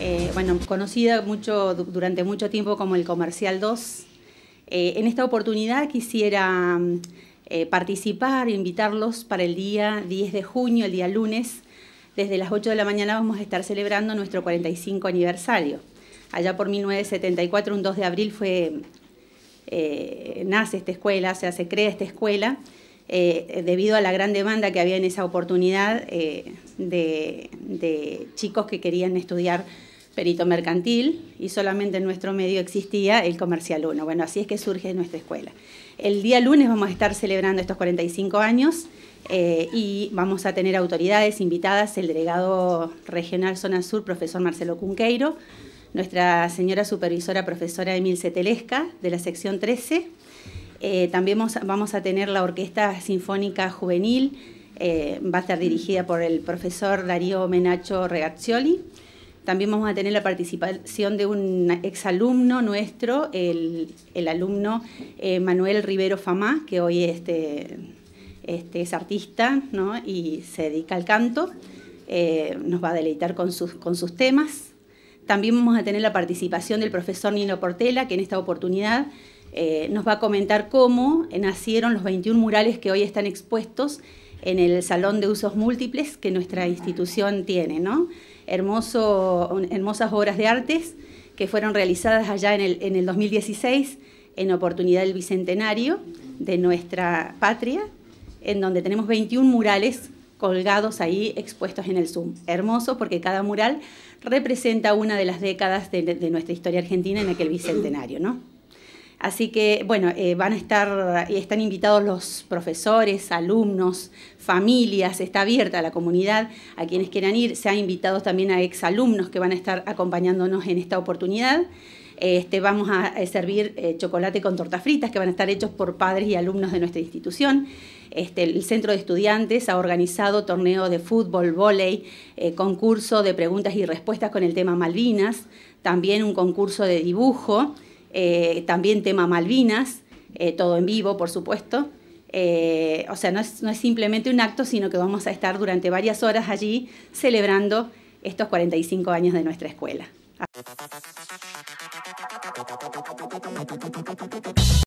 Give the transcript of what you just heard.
Eh, bueno, conocida mucho, durante mucho tiempo como el Comercial 2. Eh, en esta oportunidad quisiera mm, eh, participar participar, e invitarlos para el día 10 de junio, el día lunes. Desde las 8 de la mañana vamos a estar celebrando nuestro 45 aniversario. Allá por 1974, un 2 de abril, fue, nace esta escuela, o sea, se crea esta escuela. debido a la gran demanda que había en esa oportunidad, de, chicos que querían estudiar perito mercantil y solamente en nuestro medio existía el comercial 1. Bueno, así es que surge nuestra escuela. El día lunes vamos a estar celebrando estos 45 años eh, y vamos a tener autoridades invitadas, el delegado regional Zona Sur, profesor Marcelo Cunqueiro, nuestra señora supervisora, profesora Emil Telesca, de la sección 13. Eh, también vamos a tener la Orquesta Sinfónica Juvenil, eh, va a estar dirigida por el profesor Darío Menacho Regazzioli También vamos a tener la participación de un exalumno nuestro, el, alumno eh, Manuel Rivero Famá, que hoy este, este es artista y se dedica al canto. Eh, nos va a deleitar con sus, temas. También vamos a tener la participación del profesor Nino Portela, que en esta oportunidad nos va a comentar cómo nacieron los 21 murales que hoy están expuestos en el Salón de Usos Múltiples que nuestra institución tiene, ¿no? Hermoso, hermosas obras de artes que fueron realizadas allá en el, en el 2016 en oportunidad del Bicentenario de nuestra patria, en donde tenemos 21 murales colgados ahí expuestos en el Zoom. Hermoso porque cada mural representa una de las décadas de, de nuestra historia argentina en aquel bicentenario, ¿no? Así que, bueno, eh, van a estar, eh, están invitados los profesores, alumnos, familias, está abierta la comunidad a quienes quieran ir. Se han invitado también a exalumnos que van a estar acompañándonos en esta oportunidad. Este, vamos a eh, servir chocolate con tortas fritas que van a estar hechos por padres y alumnos de nuestra institución. Este, el Centro de Estudiantes ha organizado torneo de fútbol, vóley, concurso de preguntas y respuestas con el tema Malvinas, también un concurso de dibujo eh, también tema Malvinas, eh, todo en vivo, por supuesto. Eh, o sea, no es, no es, simplemente un acto, sino que vamos a estar durante varias horas allí celebrando estos 45 años de nuestra escuela.